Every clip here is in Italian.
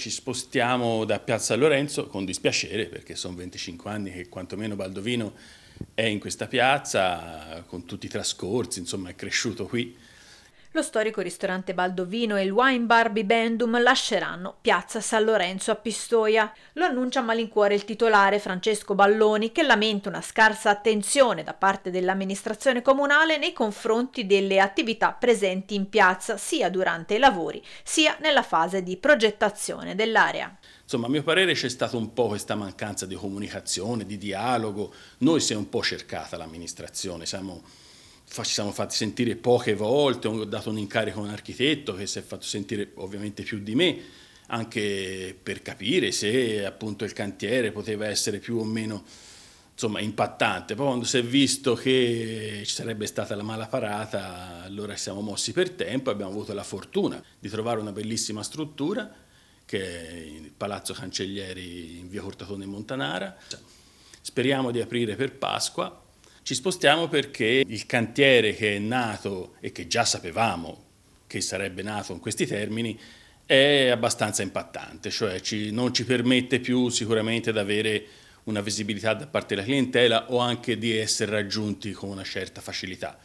ci spostiamo da Piazza Lorenzo con dispiacere perché sono 25 anni che quantomeno Baldovino è in questa piazza con tutti i trascorsi, insomma è cresciuto qui lo storico ristorante Baldovino e il wine bar Bibendum lasceranno Piazza San Lorenzo a Pistoia. Lo annuncia a malincuore il titolare Francesco Balloni che lamenta una scarsa attenzione da parte dell'amministrazione comunale nei confronti delle attività presenti in piazza sia durante i lavori sia nella fase di progettazione dell'area. Insomma, a mio parere c'è stata un po' questa mancanza di comunicazione, di dialogo. Noi si è un po' cercata l'amministrazione, siamo ci siamo fatti sentire poche volte, ho dato un incarico a un architetto che si è fatto sentire ovviamente più di me, anche per capire se appunto il cantiere poteva essere più o meno insomma, impattante. Poi quando si è visto che ci sarebbe stata la mala parata, allora siamo mossi per tempo, e abbiamo avuto la fortuna di trovare una bellissima struttura che è il Palazzo Cancellieri in via Cortatone Montanara. Speriamo di aprire per Pasqua ci spostiamo perché il cantiere che è nato e che già sapevamo che sarebbe nato in questi termini è abbastanza impattante, cioè ci, non ci permette più sicuramente di avere una visibilità da parte della clientela o anche di essere raggiunti con una certa facilità.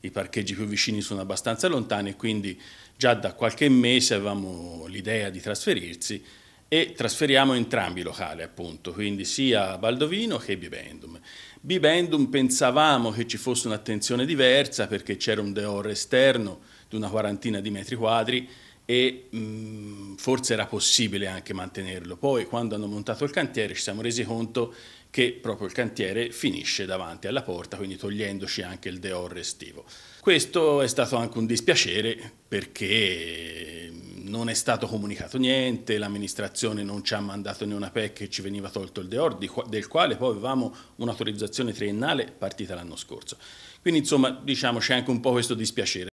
I parcheggi più vicini sono abbastanza lontani e quindi già da qualche mese avevamo l'idea di trasferirsi e trasferiamo entrambi i locali appunto, quindi sia Baldovino che Bibendum. Bibendum pensavamo che ci fosse un'attenzione diversa perché c'era un deor esterno di una quarantina di metri quadri e mh, mm, forse era possibile anche mantenerlo. Poi quando hanno montato il cantiere ci siamo resi conto che proprio il cantiere finisce davanti alla porta, quindi togliendoci anche il deor estivo. Questo è stato anche un dispiacere perché non è stato comunicato niente, l'amministrazione non ci ha mandato né una PEC e ci veniva tolto il deor, del quale poi avevamo un'autorizzazione triennale partita l'anno scorso. Quindi insomma diciamo c'è anche un po' questo dispiacere.